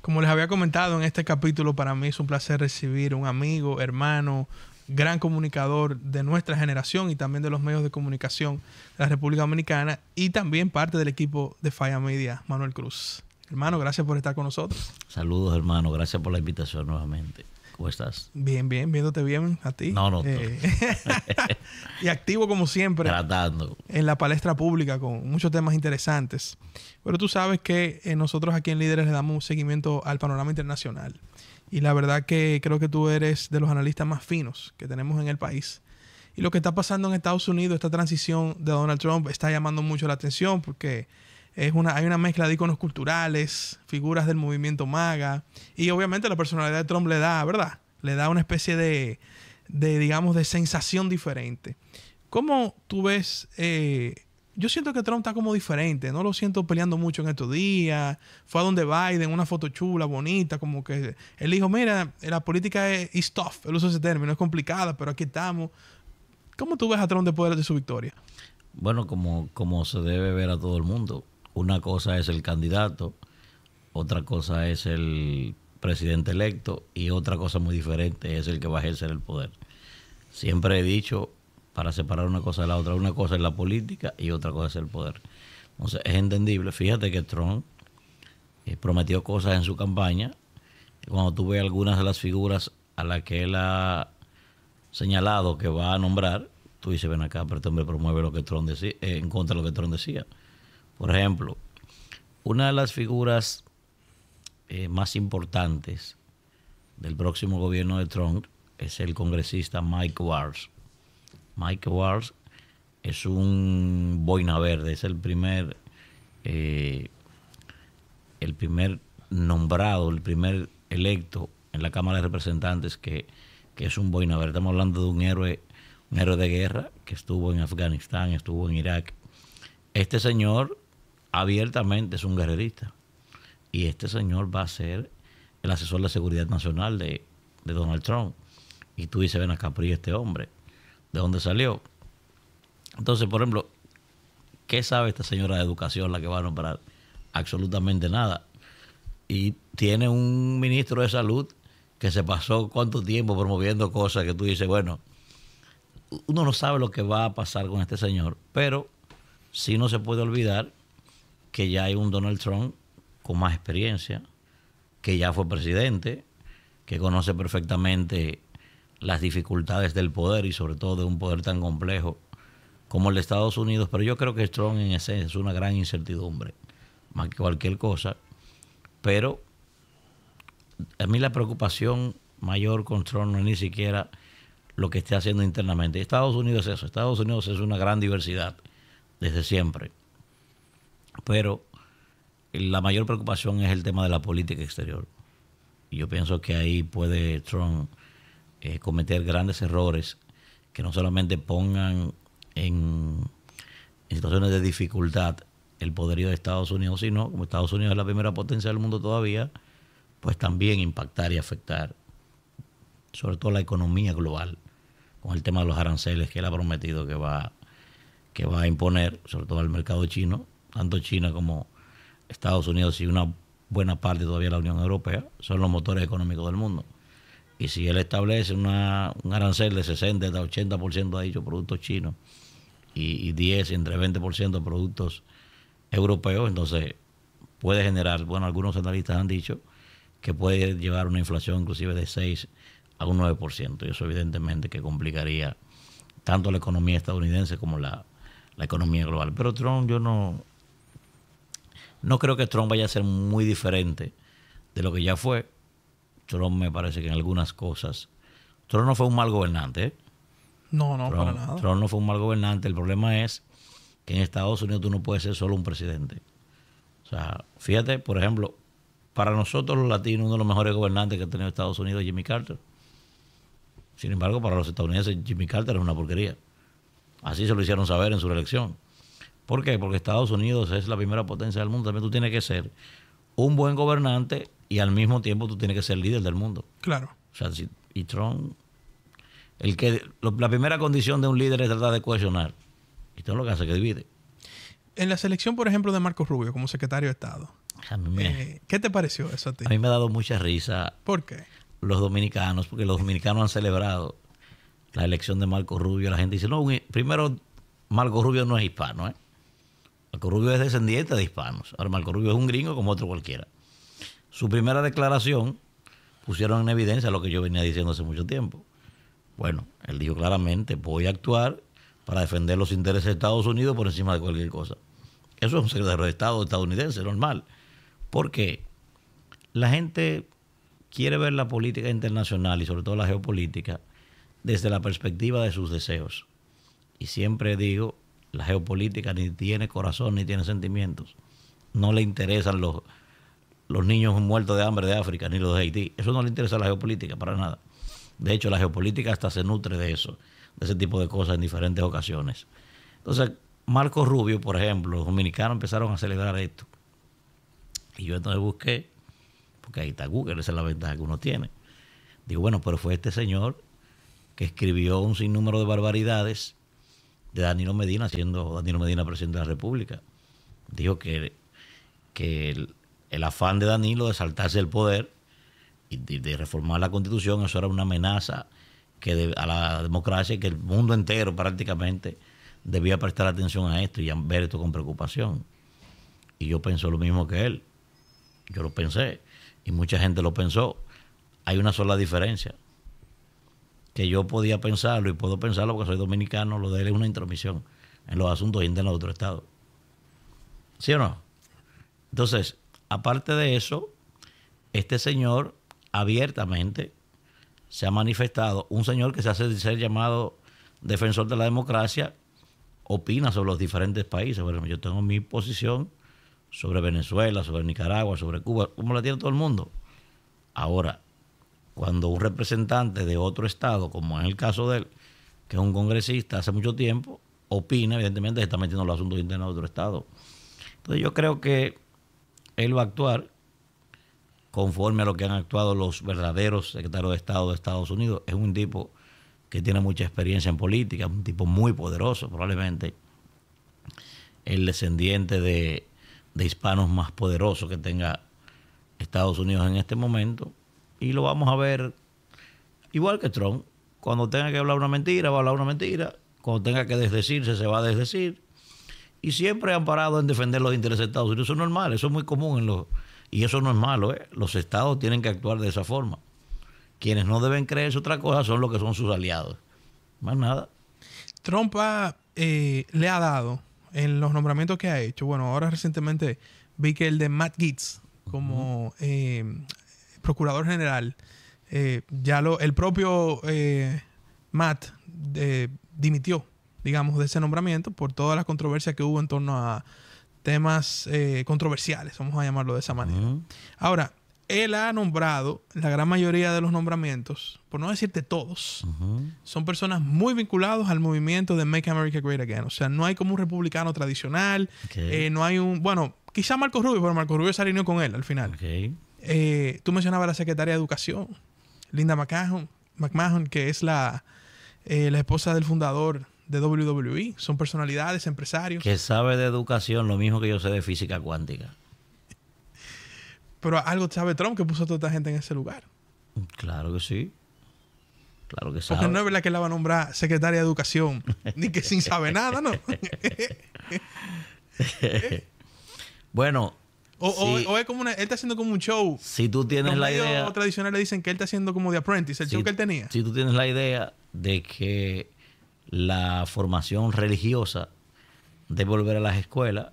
Como les había comentado en este capítulo, para mí es un placer recibir un amigo, hermano, gran comunicador de nuestra generación y también de los medios de comunicación de la República Dominicana y también parte del equipo de Falla Media, Manuel Cruz. Hermano, gracias por estar con nosotros. Saludos, hermano. Gracias por la invitación nuevamente estás? Bien, bien, viéndote bien a ti. No, no. Eh, y activo como siempre. Tratando. En la palestra pública con muchos temas interesantes. Pero tú sabes que eh, nosotros aquí en Líderes le damos un seguimiento al panorama internacional. Y la verdad que creo que tú eres de los analistas más finos que tenemos en el país. Y lo que está pasando en Estados Unidos, esta transición de Donald Trump, está llamando mucho la atención porque es una, hay una mezcla de iconos culturales, figuras del movimiento maga, y obviamente la personalidad de Trump le da, ¿verdad? Le da una especie de, digamos, de sensación diferente. ¿Cómo tú ves? Eh, yo siento que Trump está como diferente, no lo siento peleando mucho en estos días. Fue a donde Biden, una foto chula, bonita, como que él dijo, mira, la política es, es tough, él usa ese término, es complicada, pero aquí estamos. ¿Cómo tú ves a Trump después de su victoria? Bueno, como, como se debe ver a todo el mundo, una cosa es el candidato, otra cosa es el presidente electo y otra cosa muy diferente es el que va a ejercer el poder. Siempre he dicho, para separar una cosa de la otra, una cosa es la política y otra cosa es el poder. Entonces es entendible. Fíjate que Trump eh, prometió cosas en su campaña. Cuando tú ves algunas de las figuras a las que él ha señalado que va a nombrar, tú dices, ven acá, pero este hombre promueve lo que Trump decía, eh, en contra de lo que Trump decía. Por ejemplo, una de las figuras eh, más importantes del próximo gobierno de Trump es el congresista Mike Walsh. Mike Walsh es un boina verde, es el primer, eh, el primer nombrado, el primer electo en la Cámara de Representantes que, es un boina verde. Estamos hablando de un héroe, un héroe de guerra que estuvo en Afganistán, estuvo en Irak. Este señor abiertamente es un guerrerista. Y este señor va a ser el asesor de seguridad nacional de, Donald Trump. Y tú dices, ven a Capri este hombre, ¿de dónde salió? Entonces, por ejemplo, ¿qué sabe esta señora de educación la que va a nombrar? Absolutamente nada. Y tiene un ministro de salud que se pasó cuánto tiempo promoviendo cosas que tú dices, bueno, uno no sabe lo que va a pasar con este señor, pero sí no se puede olvidar que ya hay un Donald Trump con más experiencia, que ya fue presidente, que conoce perfectamente las dificultades del poder y sobre todo de un poder tan complejo como el de Estados Unidos, pero yo creo que Trump en esencia es una gran incertidumbre, más que cualquier cosa, pero a mí la preocupación mayor con Trump no es ni siquiera lo que esté haciendo internamente. Estados Unidos es eso, Estados Unidos es una gran diversidad desde siempre. Pero la mayor preocupación es el tema de la política exterior. Y yo pienso que ahí puede Trump eh, cometer grandes errores que no solamente pongan en, situaciones de dificultad el poderío de Estados Unidos, sino como Estados Unidos es la primera potencia del mundo todavía, pues también impactar y afectar, sobre todo la economía global, con el tema de los aranceles que él ha prometido que va, que va a imponer, sobre todo al mercado chino, tanto China como Estados Unidos y una buena parte todavía la Unión Europea, son los motores económicos del mundo. Y si él establece un arancel de 60 hasta 80% de dichos productos chinos y, y 10 entre 20% de productos europeos, entonces puede generar, bueno, algunos analistas han dicho que puede llevar una inflación inclusive de 6 a un 9%. Y eso evidentemente que complicaría tanto la economía estadounidense como la, la economía global. Pero Trump yo no, no creo que Trump vaya a ser muy diferente de lo que ya fue. Trump me parece que en algunas cosas. Trump no fue un mal gobernante. ¿eh? No, no, para nada. Trump no fue un mal gobernante. El problema es que en Estados Unidos tú no puedes ser solo un presidente. O sea, fíjate, por ejemplo, para nosotros los latinos, uno de los mejores gobernantes que ha tenido Estados Unidos es Jimmy Carter. Sin embargo, para los estadounidenses, Jimmy Carter es una porquería. Así se lo hicieron saber en su reelección. ¿Por qué? Porque Estados Unidos es la primera potencia del mundo. También tú tienes que ser un buen gobernante y al mismo tiempo tú tienes que ser líder del mundo. Claro. O sea, si, y Trump, el que, la primera condición de un líder es tratar de cohesionar. Y todo lo que hace que divide. En la selección, por ejemplo, de Marcos Rubio como secretario de Estado, a mí me, eh, ¿qué te pareció eso a ti? A mí me ha dado mucha risa. ¿Por qué? Los dominicanos, porque los dominicanos han celebrado la elección de Marcos Rubio. La gente dice, no, primero, Marcos Rubio no es hispano, ¿eh? Marco Rubio es descendiente de hispanos. Ahora Marco Rubio es un gringo como otro cualquiera. Su primera declaración pusieron en evidencia lo que yo venía diciendo hace mucho tiempo. Bueno, él dijo claramente, voy a actuar para defender los intereses de Estados Unidos por encima de cualquier cosa. Eso es un secretario de Estado estadounidense, normal. Porque la gente quiere ver la política internacional y sobre todo la geopolítica desde la perspectiva de sus deseos. Y siempre digo, la geopolítica ni tiene corazón ni tiene sentimientos. No le interesan los, los niños muertos de hambre de África ni los de Haití. Eso no le interesa a la geopolítica para nada. De hecho, la geopolítica hasta se nutre de eso, de ese tipo de cosas en diferentes ocasiones. Entonces, Marco Rubio, por ejemplo, los dominicanos empezaron a celebrar esto. Y yo entonces busqué, porque ahí está Google, esa es la ventaja que uno tiene. Digo, bueno, pero fue este señor que escribió un sinnúmero de barbaridades de Danilo Medina, siendo Danilo Medina presidente de la República. Dijo que, que el, afán de Danilo de saltarse el poder y de, reformar la constitución, eso era una amenaza que a la democracia, que el mundo entero prácticamente debía prestar atención a esto y ver esto con preocupación. Y yo pensé lo mismo que él. Yo lo pensé y mucha gente lo pensó. Hay una sola diferencia que yo podía pensarlo y puedo pensarlo porque soy dominicano, lo de él es una intromisión en los asuntos internos de otro Estado. ¿Sí o no? Entonces, aparte de eso, este señor abiertamente se ha manifestado, un señor que se hace ser llamado defensor de la democracia, opina sobre los diferentes países. Bueno, yo tengo mi posición sobre Venezuela, sobre Nicaragua, sobre Cuba, como la tiene todo el mundo. Ahora, cuando un representante de otro estado, como es el caso de él, que es un congresista hace mucho tiempo, opina, evidentemente se está metiendo los asuntos internos de otro estado. Entonces yo creo que él va a actuar conforme a lo que han actuado los verdaderos secretarios de Estado de Estados Unidos. Es un tipo que tiene mucha experiencia en política, un tipo muy poderoso, probablemente el descendiente de, de hispanos más poderosos que tenga Estados Unidos en este momento y lo vamos a ver igual que Trump. Cuando tenga que hablar una mentira, va a hablar una mentira. Cuando tenga que desdecirse, se va a desdecir. Y siempre han parado en defender los intereses de Estados Unidos. Eso es normal, eso es muy común los... Y eso no es malo, ¿eh? Los estados tienen que actuar de esa forma. Quienes no deben creerse otra cosa son los que son sus aliados. Más nada. Trump eh, le ha dado en los nombramientos que ha hecho. Bueno, ahora recientemente vi que el de Matt Gates como procurador general, eh, ya lo, el propio eh, Matt eh, dimitió, digamos, de ese nombramiento por toda la controversia que hubo en torno a temas controversiales, vamos a llamarlo de esa manera. Ahora, él ha nombrado la gran mayoría de los nombramientos, por no decirte todos, son personas muy vinculadas al movimiento de Make America Great Again. O sea, no hay como un republicano tradicional, no hay un, bueno, quizá Marco Rubio, pero Marco Rubio se alineó con él al final. Eh, tú mencionabas a la secretaria de Educación, Linda McMahon, que es la, eh, la esposa del fundador de WWE. Son personalidades, empresarios. Que sabe de educación lo mismo que yo sé de física cuántica. Pero algo sabe Trump que puso a toda esta gente en ese lugar. Claro que sí. Claro que sabe. Porque no es verdad que la va a nombrar secretaria de educación, ni que sin saber nada, ¿no? bueno, o, es como él está haciendo como un show. Si tú tienes la idea. tradicionales le dicen que él está haciendo como de Apprentice, el show que él tenía. Si tú tienes la idea de que la formación religiosa debe volver a las escuelas,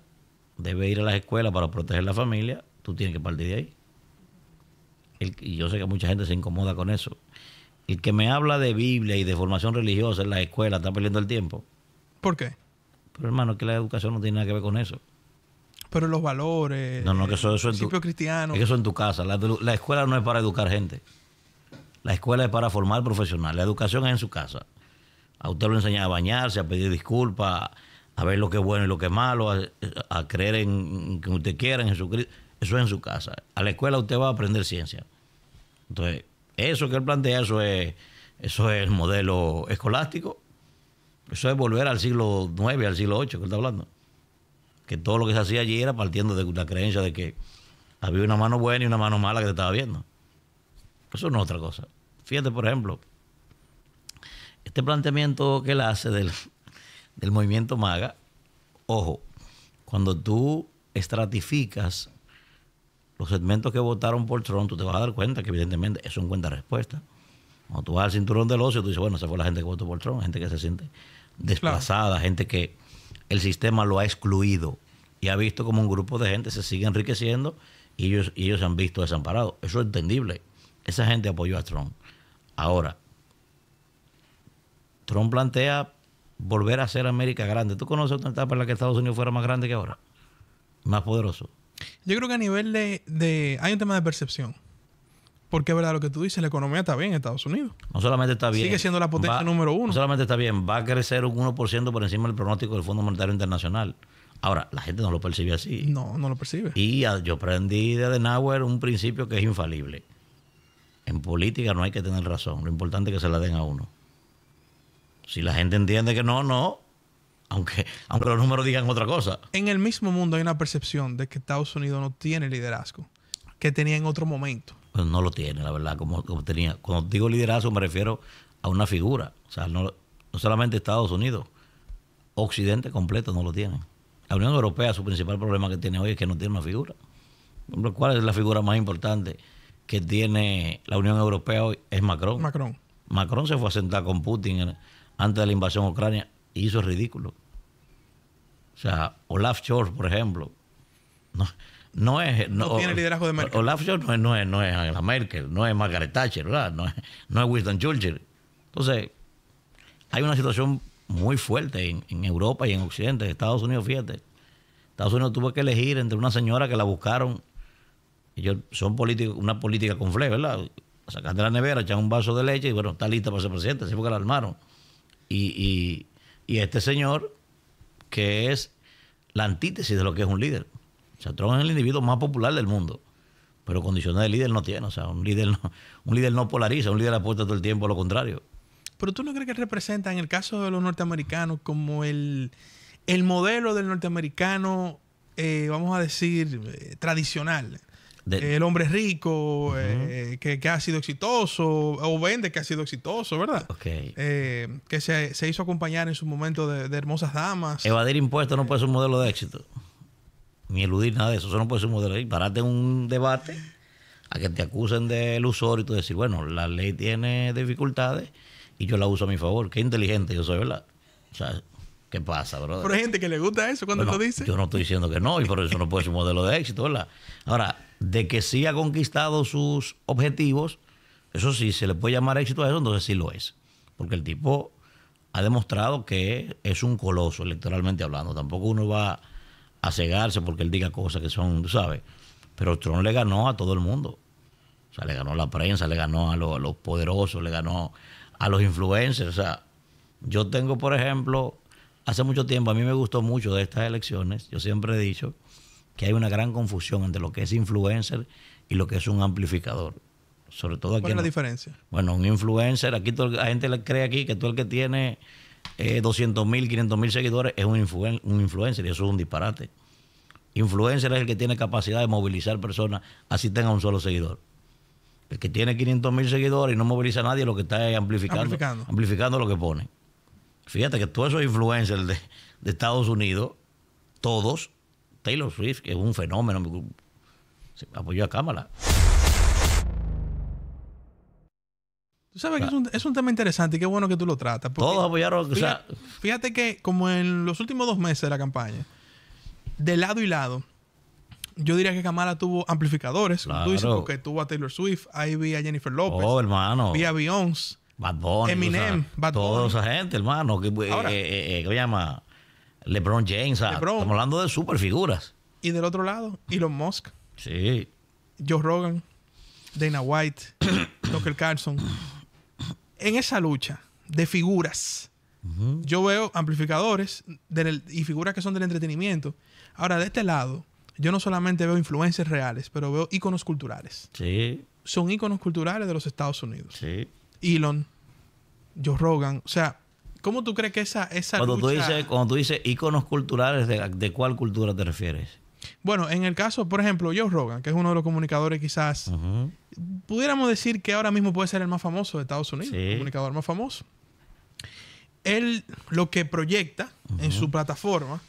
debe ir a las escuelas para proteger la familia, tú tienes que partir de ahí. y yo sé que mucha gente se incomoda con eso. El que me habla de Biblia y de formación religiosa en las escuelas está perdiendo el tiempo. ¿Por qué? Pero hermano, que la educación no tiene nada que ver con eso. Pero los valores. No, no, que eso, cristiano. Es eso en tu casa. La, escuela no es para educar gente. La escuela es para formar profesionales La educación es en su casa. A usted lo enseña a bañarse, a pedir disculpas, a ver lo que es bueno y lo que es malo, a, creer en que usted quiera, en Jesucristo. Eso es en su casa. A la escuela usted va a aprender ciencia. Entonces, eso que él plantea, eso es, eso es el modelo escolástico. Eso es volver al siglo IX, al siglo VIII que él está hablando que todo lo que se hacía allí era partiendo de la creencia de que había una mano buena y una mano mala que te estaba viendo. Eso no es otra cosa. Fíjate, por ejemplo, este planteamiento que él hace del, del movimiento maga, ojo, cuando tú estratificas los segmentos que votaron por Trump, tú te vas a dar cuenta que evidentemente eso es un cuenta-respuesta. Cuando tú vas al cinturón del ocio, tú dices, bueno, esa fue la gente que votó por Trump, gente que se siente desplazada, gente que el sistema lo ha excluido y ha visto como un grupo de gente se sigue enriqueciendo y ellos, y ellos se han visto desamparados. Eso es entendible. Esa gente apoyó a Trump. Ahora, Trump plantea volver a ser América grande. ¿Tú conoces otra etapa en la que Estados Unidos fuera más grande que ahora? Más poderoso. Yo creo que a nivel de... de hay un tema de percepción. Porque es verdad lo que tú dices, la economía está bien en Estados Unidos. No solamente está bien. Sigue siendo la potencia número uno. No solamente está bien, va a crecer un 1% por encima del pronóstico del FMI. Ahora, la gente no lo percibe así. No, no lo percibe. Y ah, yo aprendí de Adenauer un principio que es infalible. En política no hay que tener razón. Lo importante es que se la den a uno. Si la gente entiende que no, no. Aunque, aunque los números digan otra cosa. En el mismo mundo hay una percepción de que Estados Unidos no tiene liderazgo que tenía en otro momento no lo tiene, la verdad, como, tenía. Cuando digo liderazgo me refiero a una figura, o sea, no, solamente Estados Unidos, Occidente completo no lo tiene. La Unión Europea, su principal problema que tiene hoy es que no tiene una figura. ¿Cuál es la figura más importante que tiene la Unión Europea hoy? Es Macron. Macron. Macron se fue a sentar con Putin antes de la invasión a Ucrania y hizo ridículo. O sea, Olaf Scholz, por ejemplo, no, no es. No, tiene liderazgo de Olaf Scholz no es, no, no es Angela Merkel, no es Margaret Thatcher, ¿verdad? No es, Winston Churchill. Entonces, hay una situación muy fuerte en, Europa y en Occidente, Estados Unidos, fíjate. Estados Unidos tuvo que elegir entre una señora que la buscaron. Ellos son políticos, una política con fle, ¿verdad? de la nevera, echan un vaso de leche y bueno, está lista para ser presidente, así fue que la armaron. y, y este señor, que es la antítesis de lo que es un líder sea, es el individuo más popular del mundo, pero condiciones de líder no tiene. O sea, un líder no, un líder no polariza, un líder apuesta todo el tiempo a lo contrario. Pero tú no crees que representa, en el caso de los norteamericanos, como el, modelo del norteamericano, eh, vamos a decir, eh, tradicional. el hombre rico, eh, que, ha sido exitoso, o vende que ha sido exitoso, ¿verdad? que se, hizo acompañar en su momento de hermosas damas. Evadir impuestos no puede ser un modelo de éxito ni eludir nada de eso. Eso no puede ser un modelo de éxito... Pararte en un debate a que te acusen de elusor y tú decir, bueno, la ley tiene dificultades y yo la uso a mi favor. Qué inteligente yo soy, ¿verdad? O sea, ¿qué pasa, brother? Pero hay gente que le gusta eso cuando lo dice. Yo no estoy diciendo que no, y por eso no puede ser un modelo de éxito, ¿verdad? Ahora, de que sí ha conquistado sus objetivos, eso sí, se le puede llamar éxito a eso, entonces sí lo es. Porque el tipo ha demostrado que es un coloso electoralmente hablando. Tampoco uno va a cegarse porque él diga cosas que son, tú sabes. Pero Trump le ganó a todo el mundo. O sea, le ganó a la prensa, le ganó a, los poderosos, le ganó a los influencers. O sea, yo tengo, por ejemplo, hace mucho tiempo, a mí me gustó mucho de estas elecciones, yo siempre he dicho que hay una gran confusión entre lo que es influencer y lo que es un amplificador. Sobre todo aquí. ¿Cuál es la diferencia? Bueno, un influencer, aquí toda la gente le cree aquí que tú el que tiene 200 eh, mil, 500 mil seguidores, es un, un influencer y eso es un disparate. Influencer es el que tiene capacidad de movilizar personas, así tenga un solo seguidor. El que tiene 500 mil seguidores y no moviliza a nadie, lo que está es amplificando, amplificando, lo que pone. Fíjate que todos esos influencers de, de Estados Unidos, todos, Taylor Swift, que es un fenómeno, apoyó a Cámara. Tú sabes que es un, es un, tema interesante y qué bueno que tú lo tratas. Todos apoyaron. fíjate, que, como en los últimos dos meses de la campaña, de lado y lado, yo diría que Kamala tuvo amplificadores. tú dices, porque tuvo a Taylor Swift, ahí vi a Jennifer Lopez oh, hermano. Vi a Beyoncé. Bad Bunny. Eminem. toda esa gente, hermano. Que, eh, eh, eh, llama? LeBron James. Estamos hablando de super figuras. Y del otro lado, Elon Musk. Sí. Joe Rogan. Dana White. Tucker Carlson en esa lucha de figuras, yo veo amplificadores y figuras que son del entretenimiento. Ahora, de este lado, yo no solamente veo influencias reales, pero veo íconos culturales. Sí. Son íconos culturales de los Estados Unidos. Sí. Elon, Joe Rogan, o sea, ¿cómo tú crees que esa, esa cuando lucha... Tú dices, cuando tú dices íconos culturales, ¿de cuál cultura te refieres? Bueno, en el caso, por ejemplo, Joe Rogan, que es uno de los comunicadores quizás, pudiéramos decir que ahora mismo puede ser el más famoso de Estados Unidos, el comunicador más famoso. Él lo que proyecta en su plataforma,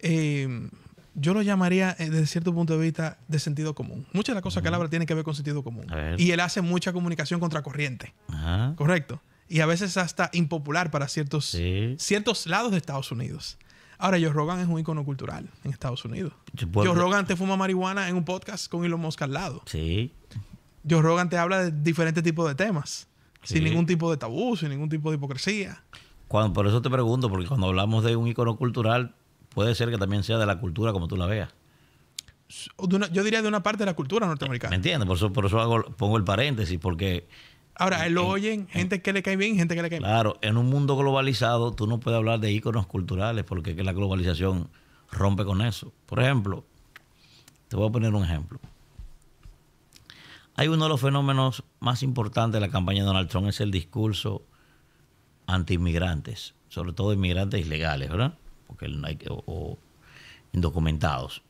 eh, yo lo llamaría eh, desde cierto punto de vista de sentido común. Muchas de las cosas que él habla tienen que ver con sentido común. Y él hace mucha comunicación contracorriente. Correcto. Y a veces hasta impopular para ciertos, ciertos lados de Estados Unidos. Ahora, Joe Rogan es un icono cultural en Estados Unidos. Joe Rogan te fuma marihuana en un podcast con Elon Musk al lado. Sí. Joe Rogan te habla de diferentes tipos de temas, sin ningún tipo de tabú, sin ningún tipo de hipocresía. Cuando, por eso te pregunto, porque cuando hablamos de un icono cultural, puede ser que también sea de la cultura como tú la veas. yo diría de una parte de la cultura norteamericana. ¿Me entiendes? Por eso, por eso pongo el paréntesis, porque Ahora, él lo oyen gente que le cae bien, gente que le cae mal. Claro, en un mundo globalizado tú no puedes hablar de íconos culturales porque es que la globalización rompe con eso. Por ejemplo, te voy a poner un ejemplo. Hay uno de los fenómenos más importantes de la campaña de Donald Trump, es el discurso anti-inmigrantes, sobre todo inmigrantes ilegales, ¿verdad? Porque él no hay o, indocumentados.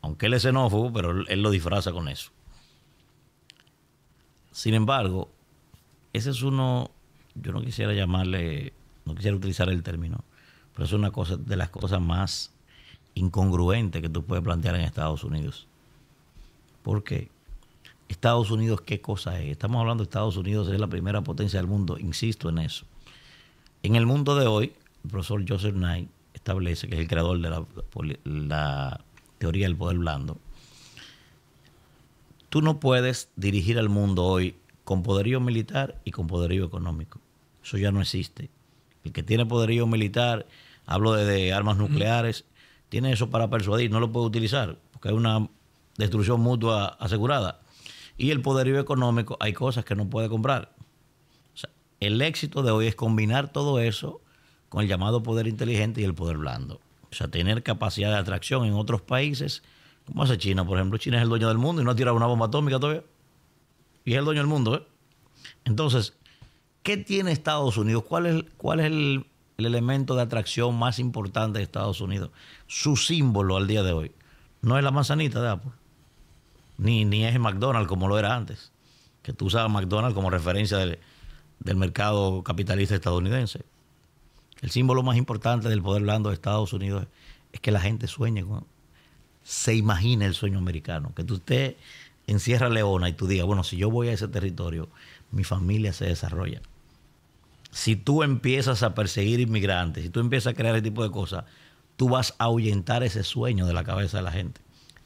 aunque él es xenófobo, pero él lo disfraza con eso. Sin embargo, ese es uno, yo no quisiera llamarle, no quisiera utilizar el término, pero es una cosa de las cosas más incongruentes que tú puedes plantear en Estados Unidos. ¿Por qué? Estados Unidos, ¿qué cosa es? Estamos hablando de Estados Unidos, es la primera potencia del mundo, insisto en eso. En el mundo de hoy, el profesor Joseph Knight establece, que es el creador de la, la teoría del poder blando, Tú no puedes dirigir al mundo hoy con poderío militar y con poderío económico. Eso ya no existe. El que tiene poderío militar, hablo de, armas nucleares, tiene eso para persuadir, no lo puede utilizar, porque hay una destrucción mutua asegurada. Y el poderío económico, hay cosas que no puede comprar. el éxito de hoy es combinar todo eso con el llamado poder inteligente y el poder blando. O sea, tener capacidad de atracción en otros países ¿Cómo hace China, por ejemplo? China es el dueño del mundo y no ha tirado una bomba atómica todavía. Y es el dueño del mundo, ¿eh? Entonces, ¿qué tiene Estados Unidos? ¿Cuál es, cuál es el, elemento de atracción más importante de Estados Unidos? Su símbolo al día de hoy. No es la manzanita de Apple. Ni, ni es McDonald's como lo era antes. Que tú usabas McDonald's como referencia del, del mercado capitalista estadounidense. El símbolo más importante del poder blando de Estados Unidos es que la gente sueñe con, se imagina el sueño americano. Que tú estés en Sierra Leona y tú digas, bueno, si yo voy a ese territorio, mi familia se desarrolla. Si tú empiezas a perseguir inmigrantes, si tú empiezas a crear ese tipo de cosas, tú vas a ahuyentar ese sueño de la cabeza de la gente.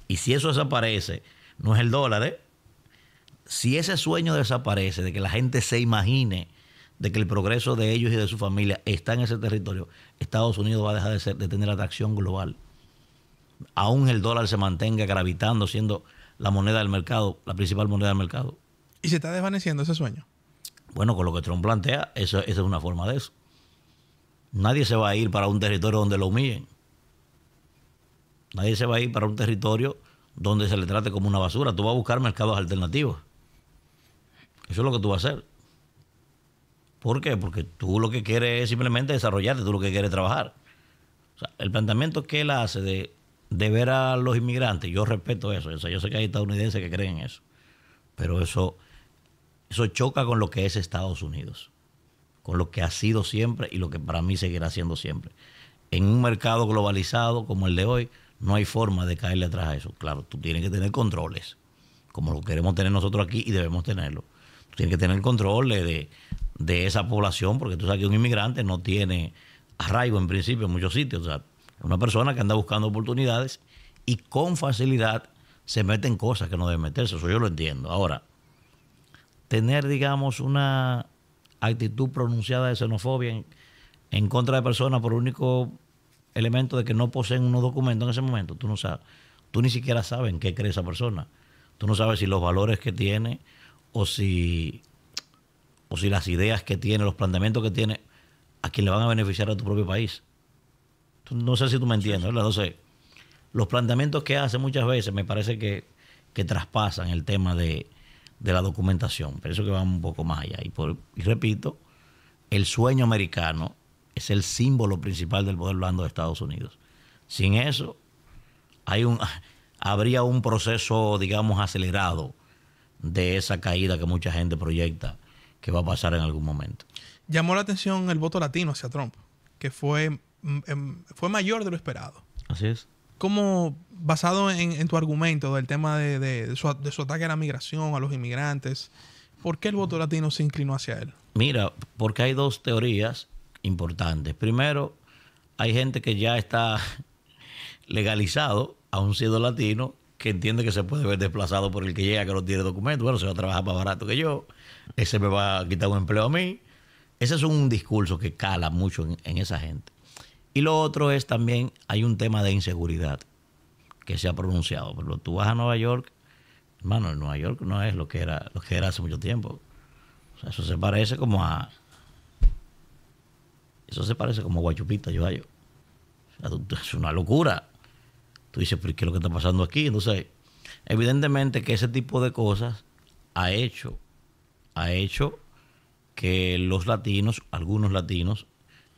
Y si eso desaparece, no es el dólar, ¿eh? Si ese sueño desaparece, de que la gente se imagine de que el progreso de ellos y de su familia está en ese territorio, Estados Unidos va a dejar de, ser, de tener atracción global aún el dólar se mantenga gravitando, siendo la moneda del mercado, la principal moneda del mercado. ¿Y se está desvaneciendo ese sueño? Bueno, con lo que Trump plantea, esa es una forma de eso. Nadie se va a ir para un territorio donde lo humillen. Nadie se va a ir para un territorio donde se le trate como una basura. Tú vas a buscar mercados alternativos. Eso es lo que tú vas a hacer. ¿Por qué? Porque tú lo que quieres es simplemente desarrollarte, tú lo que quieres es trabajar. O sea, el planteamiento que él hace de de ver a los inmigrantes, yo respeto eso, eso, yo sé que hay estadounidenses que creen en eso, pero eso, eso choca con lo que es Estados Unidos, con lo que ha sido siempre y lo que para mí seguirá siendo siempre. En un mercado globalizado como el de hoy, no hay forma de caerle atrás a eso. Claro, tú tienes que tener controles, como lo queremos tener nosotros aquí y debemos tenerlo. Tú tienes que tener controles de, de esa población, porque tú sabes que un inmigrante no tiene arraigo en principio en muchos sitios. O sea, una persona que anda buscando oportunidades y con facilidad se mete en cosas que no debe meterse, eso yo lo entiendo. Ahora, tener, digamos, una actitud pronunciada de xenofobia en, contra de personas por único elemento de que no poseen unos documentos en ese momento, tú no sabes, tú ni siquiera sabes en qué cree esa persona. Tú no sabes si los valores que tiene o si, o si las ideas que tiene, los planteamientos que tiene, a quién le van a beneficiar a tu propio país no sé si tú me entiendes, ¿verdad? Entonces, los planteamientos que hace muchas veces me parece que, traspasan el tema de, la documentación. eso que va un poco más allá. Y, repito, el sueño americano es el símbolo principal del poder blando de Estados Unidos. Sin eso, hay un, habría un proceso, digamos, acelerado de esa caída que mucha gente proyecta que va a pasar en algún momento. Llamó la atención el voto latino hacia Trump, que fue Em, fue mayor de lo esperado. Así es. Como basado en, tu argumento del tema de, su, ataque a la migración, a los inmigrantes, ¿por qué el voto latino se inclinó hacia él? Mira, porque hay dos teorías importantes. Primero, hay gente que ya está legalizado, aún siendo latino, que entiende que se puede ver desplazado por el que llega que no tiene documento Bueno, se va a trabajar más barato que yo, ese me va a quitar un empleo a mí. Ese es un discurso que cala mucho en esa gente. Y lo otro es también, hay un tema de inseguridad que se ha pronunciado. Pero tú vas a Nueva York, hermano, Nueva York no es lo que era, lo que era hace mucho tiempo. O sea, eso se parece como a. Eso se parece como a Guachupita, yo, yo. es una locura. Tú dices, pero ¿qué es lo que está pasando aquí? Entonces, evidentemente que ese tipo de cosas ha hecho, ha hecho que los latinos, algunos latinos,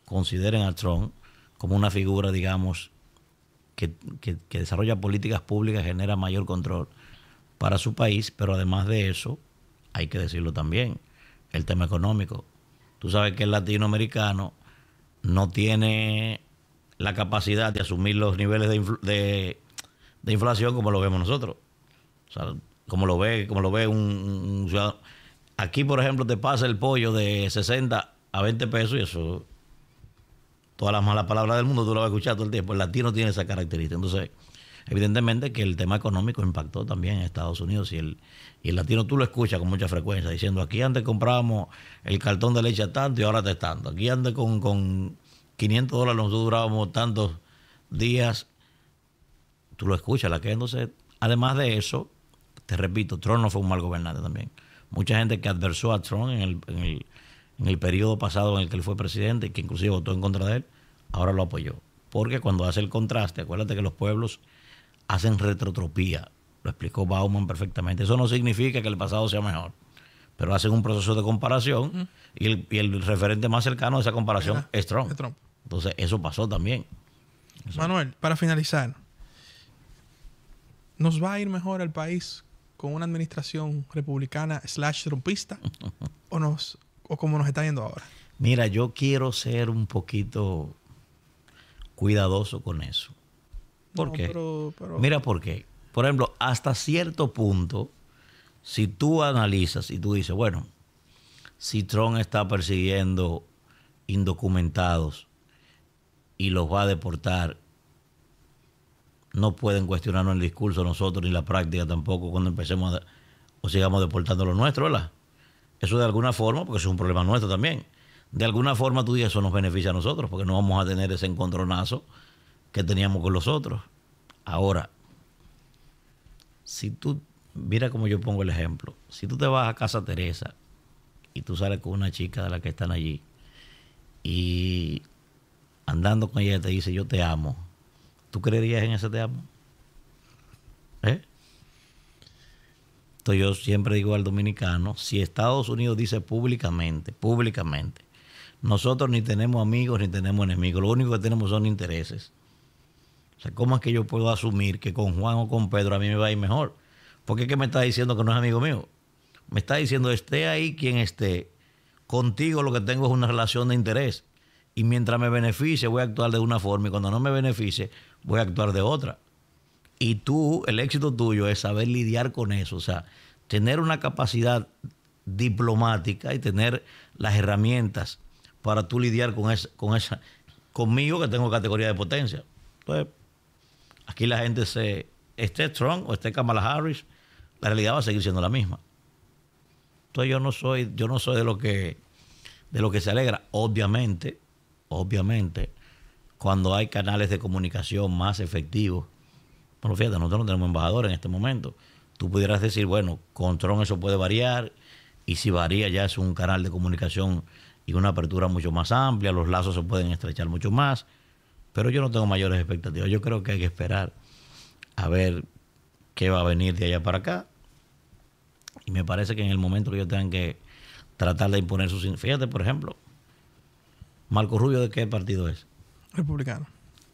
consideren a Trump como una figura, digamos, que, desarrolla políticas públicas, genera mayor control para su país, pero además de eso, hay que decirlo también, el tema económico. Tú sabes que el latinoamericano no tiene la capacidad de asumir los niveles de, inflación como lo vemos nosotros. O sea, como lo ve, como lo ve un, un ciudadano. Aquí, por ejemplo, te pasa el pollo de 60 a 20 pesos y eso todas las malas palabras del mundo tú lo vas a escuchar todo el tiempo. El latino tiene esa característica. Entonces, evidentemente que el tema económico impactó también en Estados Unidos y el, y el latino tú lo escuchas con mucha frecuencia, diciendo, aquí antes comprábamos el cartón de leche tanto y ahora te es Aquí antes con, 500 dólares nosotros durábamos tantos días. Tú lo escuchas, la que entonces, además de eso, te repito, Trump no fue un mal gobernante también. Mucha gente que adversó a Trump en el en el periodo pasado en el que él fue presidente, que inclusive votó en contra de él, ahora lo apoyó. Porque cuando hace el contraste, acuérdate que los pueblos hacen retrotropía. Lo explicó Bauman perfectamente. Eso no significa que el pasado sea mejor, pero hacen un proceso de comparación y, el, referente más cercano a esa comparación es, Trump. Entonces, eso pasó también. Manuel, para finalizar, ¿nos va a ir mejor el país con una administración republicana slash trumpista o nos o como nos está yendo ahora? Mira, yo quiero ser un poquito cuidadoso con eso. ¿Por qué? Mira por qué. Por ejemplo, hasta cierto punto, si tú analizas y tú dices, bueno, si Trump está persiguiendo indocumentados y los va a deportar, no pueden cuestionarnos el discurso nosotros ni la práctica tampoco cuando empecemos o sigamos deportando lo nuestro, ¿verdad? Eso de alguna forma, porque es un problema nuestro también, de alguna forma tú dices, eso nos beneficia a nosotros, porque no vamos a tener ese encontronazo que teníamos con los otros. Ahora, si tú, mira como yo pongo el ejemplo, si tú te vas a casa Teresa y tú sales con una chica de la que están allí y andando con ella te dice, yo te amo, ¿tú creerías en ese te amo? yo siempre digo al dominicano, si Estados Unidos dice públicamente, públicamente, nosotros ni tenemos amigos ni tenemos enemigos, lo único que tenemos son intereses. O sea, ¿cómo es que yo puedo asumir que con Juan o con Pedro a mí me va a ir mejor? Porque qué me está diciendo que no es amigo mío. Me está diciendo, esté ahí quien esté, contigo lo que tengo es una relación de interés. Y mientras me beneficie, voy a actuar de una forma y cuando no me beneficie, voy a actuar de otra. Y tú, el éxito tuyo es saber lidiar con eso, o sea, tener una capacidad diplomática y tener las herramientas para tú lidiar con eso. con esa, conmigo que tengo categoría de potencia. Entonces, aquí la gente se, esté Trump o esté Kamala Harris, la realidad va a seguir siendo la misma. Entonces yo no soy, yo no soy de lo que, de lo que se alegra. Obviamente, obviamente, cuando hay canales de comunicación más efectivos bueno, fíjate, nosotros no tenemos embajador en este momento. Tú pudieras decir, bueno, con Tron eso puede variar, y si varía ya es un canal de comunicación y una apertura mucho más amplia, los lazos se pueden estrechar mucho más, pero yo no tengo mayores expectativas. Yo creo que hay que esperar a ver qué va a venir de allá para acá. Y me parece que en el momento que ellos tengan que tratar de imponer sus... Fíjate, por ejemplo, Marco Rubio, ¿de qué partido es? Republicano.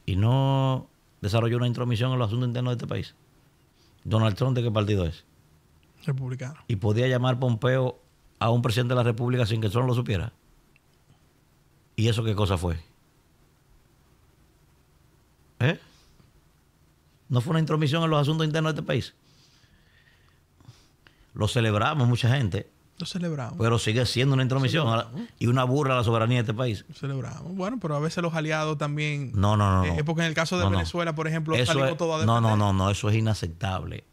Y no desarrolló una intromisión en los asuntos internos de este país. Donald Trump, ¿de qué partido es? Republicano. Y podía llamar Pompeo a un presidente de la República sin que Trump lo supiera. ¿Y eso qué cosa fue? ¿Eh? ¿No fue una intromisión en los asuntos internos de este país? Lo celebramos mucha gente, lo celebramos. Pero sigue siendo una intromisión y una burra a la soberanía de este país. Lo celebramos. Bueno, pero a veces los aliados también. No, no, no. es eh, porque en el caso de Venezuela, por ejemplo, eso todo a No, no, no, no. Eso es inaceptable.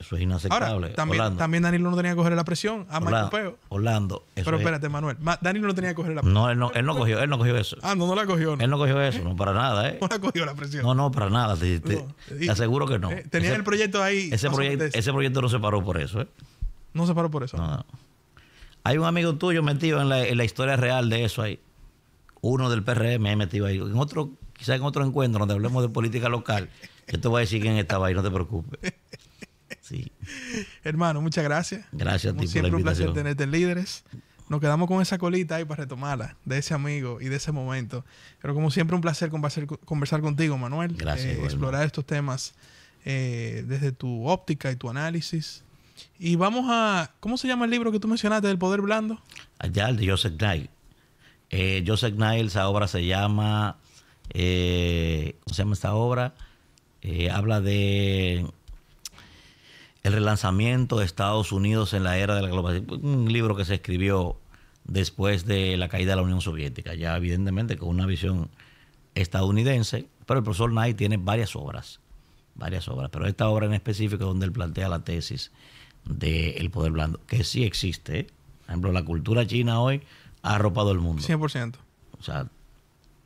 Eso es inaceptable. Ahora, también, también Danilo no tenía que coger la presión a Marco Peo. Orlando. Pero espérate, Manuel. Danilo no tenía que coger la presión. No él, no, él no, cogió, él no cogió eso. Ah, no, no la cogió. Él no cogió eso, no para nada, ¿eh? No la cogió la presión. No, no, para nada. Te, aseguro que no. Eh, tenía el proyecto ahí. Ese proyecto, ese proyecto no se paró por eso, ¿eh? No se paró por eso. Hay un amigo tuyo metido en la, en la historia real de eso ahí. Uno del PRM metido ahí. En otro, quizás en otro encuentro donde hablemos de política local, yo te voy a decir quién estaba ahí, no te preocupes. Sí. Hermano, muchas gracias. Gracias a ti Siempre por un placer tenerte en Líderes. Nos quedamos con esa colita ahí para retomarla de ese amigo y de ese momento. Pero como siempre, un placer conversar, contigo, Manuel. Gracias. Eh, explorar estos temas eh, desde tu óptica y tu análisis. Y vamos a. ¿Cómo se llama el libro que tú mencionaste del poder blando? Allá, el de Joseph Knight. Eh, Joseph Nile esa obra se llama. Eh, ¿Cómo se llama esta obra? Eh, habla de. El relanzamiento de Estados Unidos en la era de la globalización. Un libro que se escribió después de la caída de la Unión Soviética, ya evidentemente con una visión estadounidense, pero el profesor Knight tiene varias obras, varias obras, pero esta obra en específico donde él plantea la tesis del poder blando, que sí existe. ¿eh? Por ejemplo, la cultura china hoy ha arropado el mundo. 100%. O sea,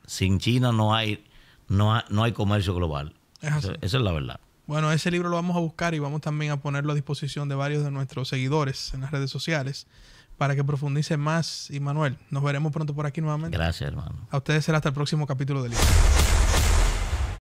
sin China no hay, no, no hay comercio global. Esa, esa es la verdad. Bueno, ese libro lo vamos a buscar y vamos también a ponerlo a disposición de varios de nuestros seguidores en las redes sociales para que profundice más. Y Manuel, nos veremos pronto por aquí nuevamente. Gracias, hermano. A ustedes será hasta el próximo capítulo del libro.